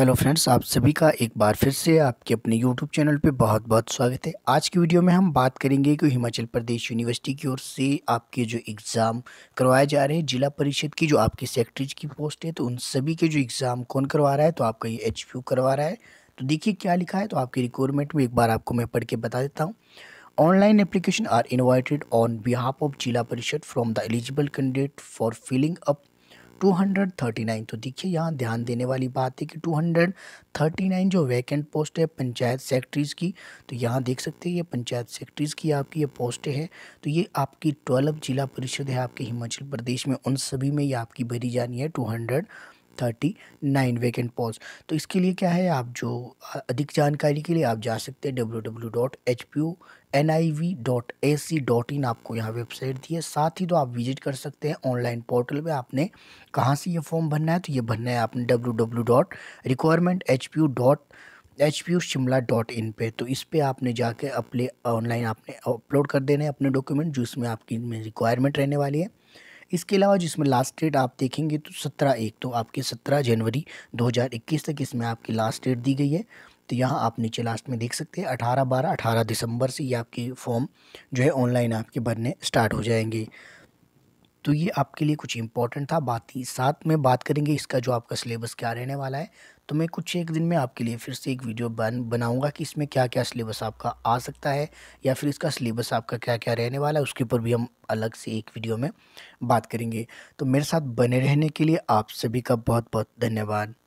hello friends आप सभी का एक बार फिर से आपके अपने यूट्यूब चैनल पे बहुत बहुत स्वागत है आज की वीडियो में हम बात करेंगे कि हिमाचल प्रदेश यूनिवर्सिटी की ओर से आपके जो एग्ज़ाम करवाए जा रहे हैं जिला परिषद की जो आपके सेक्रेटरीज की पोस्ट है तो उन सभी के जो एग्ज़ाम कौन करवा रहा है तो आपका ये एच करवा रहा है तो देखिए क्या लिखा है तो आपकी रिक्वायरमेंट में एक बार आपको मैं पढ़ के बता देता हूँ online application are invited on behalf of Zila Parishad from the eligible candidate for filling up 239 तो देखिए यहाँ ध्यान देने वाली बात है कि 239 जो वैकेंट पोस्ट है पंचायत सेक्रेटरीज़ की तो यहाँ देख सकते हैं ये पंचायत सेक्रेटरीज़ की आपकी ये पोस्ट है तो ये आपकी ट्वेल्व जिला परिषद है आपके हिमाचल प्रदेश में उन सभी में ये आपकी भरी जानी है two thirty nine vacant posts तो इसके लिए क्या है आप जो अधिक जानकारी के लिए आप जा सकते हैं W W dot H P O N I V dot A C dot in आपको यहाँ वेबसाइट दी है साथ ही तो आप विजिट कर सकते हैं ऑनलाइन पोर्टल पर आपने कहाँ से ये फॉर्म भरना है तो ये भरना है आपने W W dot requirement H P O dot H P U Shimla dot in पर तो इस पर आपने जाके अपने ऑनलाइन आपने अपलोड कर देने हैं अपने डॉक्यूमेंट जो इसमें आपकी रिक्वायरमेंट रहने वाली है इसके अलावा जिसमें लास्ट डेट आप देखेंगे तो सत्रह एक तो आपके सत्रह जनवरी 2021 तक इसमें आपकी लास्ट डेट दी गई है तो यहाँ आप नीचे लास्ट में देख सकते हैं अठारह बारह अठारह दिसंबर से ये आपके फॉर्म जो है ऑनलाइन आपके भरने स्टार्ट हो जाएंगे तो ये आपके लिए कुछ इंपॉर्टेंट था बात ही साथ में बात करेंगे इसका जो आपका सिलेबस क्या रहने वाला है तो मैं कुछ एक दिन में आपके लिए फिर से एक वीडियो बन बनाऊंगा कि इसमें क्या क्या सिलेबस आपका आ सकता है या फिर इसका सिलेबस आपका क्या क्या रहने वाला है उसके ऊपर भी हम अलग से एक वीडियो में बात करेंगे तो मेरे साथ बने रहने के लिए आप सभी का बहुत बहुत धन्यवाद